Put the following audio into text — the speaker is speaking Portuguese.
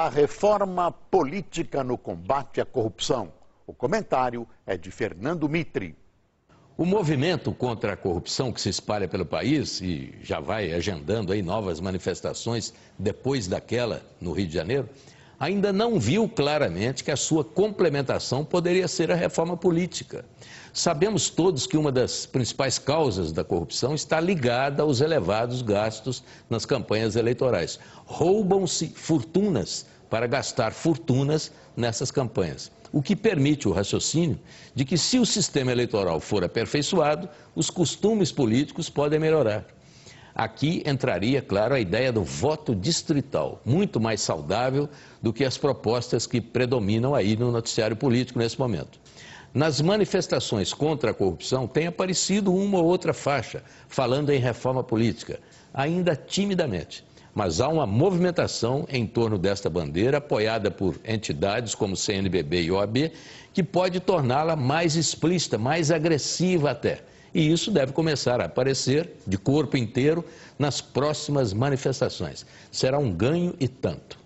a reforma política no combate à corrupção. O comentário é de Fernando Mitre. O movimento contra a corrupção que se espalha pelo país e já vai agendando aí novas manifestações depois daquela no Rio de Janeiro, ainda não viu claramente que a sua complementação poderia ser a reforma política. Sabemos todos que uma das principais causas da corrupção está ligada aos elevados gastos nas campanhas eleitorais. Roubam-se fortunas para gastar fortunas nessas campanhas. O que permite o raciocínio de que, se o sistema eleitoral for aperfeiçoado, os costumes políticos podem melhorar. Aqui entraria, claro, a ideia do voto distrital, muito mais saudável do que as propostas que predominam aí no noticiário político nesse momento. Nas manifestações contra a corrupção tem aparecido uma ou outra faixa falando em reforma política, ainda timidamente. Mas há uma movimentação em torno desta bandeira, apoiada por entidades como CNBB e OAB, que pode torná-la mais explícita, mais agressiva até. E isso deve começar a aparecer de corpo inteiro nas próximas manifestações. Será um ganho e tanto.